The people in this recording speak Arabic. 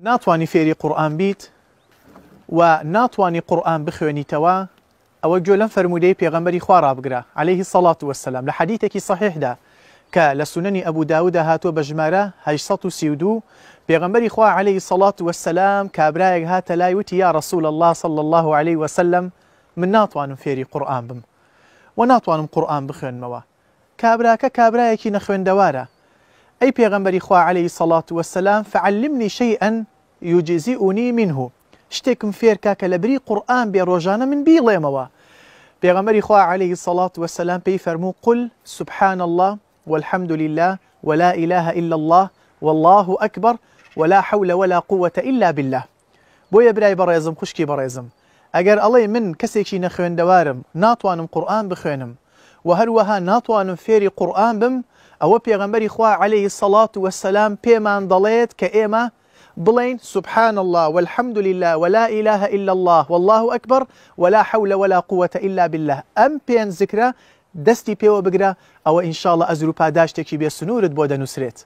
ناتواني فيري قرآن بيت و ناتوانی قرآن بخوێنیتەوە توا گوێ لەم فرەرمودەی پێغەمبەری خوارابگرا عليهەیهی سەڵات وەسلام لە حەدیتێکی صححدا کە ابو سونەنی هاتو هاتووە بە ژمارە سيودو پێغمبەری خوا عليه الصلاة والسلام كابرايق هاتا لا يوتي يا رسول الله صلى الله عليه وسلم من ناتوان فيري قرآن بم و ناتوانم موا كابراك كابرايكي نخيون دوارا أي پیغمبری إخوة عليه الصلاة والسلام فعلمني شيئا يجزئني منه شتێکم فێرکا کە لە بری قورآن بێ ڕۆژانە من بیڵێمەوە پێغەمەری عليه الصلاة والسلام پێی فەرموو قل سبحان الله والحمد لله ولا إله إلا الله والله أكبر ولا حول ولا قوة إلا بالله بۆیە براي برايزم خشكي برايزم اگر الله من کەسێکی نەخوێندەوارم ناتوانم قورآن بخوێنم و هەروەها ناتوانم فيري قرآن بم ئەوە پێغەمبەری خوا عليه سەڵات وەسەسلام پێمان دلیت کە ایما بڵین سبحان الله والحمد لله ولا إله إلا الله والله أكبر ولا حول ولا قوة إلا بالله أم بين ذكرى دستي بيو بقرا أو إن شاء الله أزرو باداشتكي بيسنورد بودا نسرت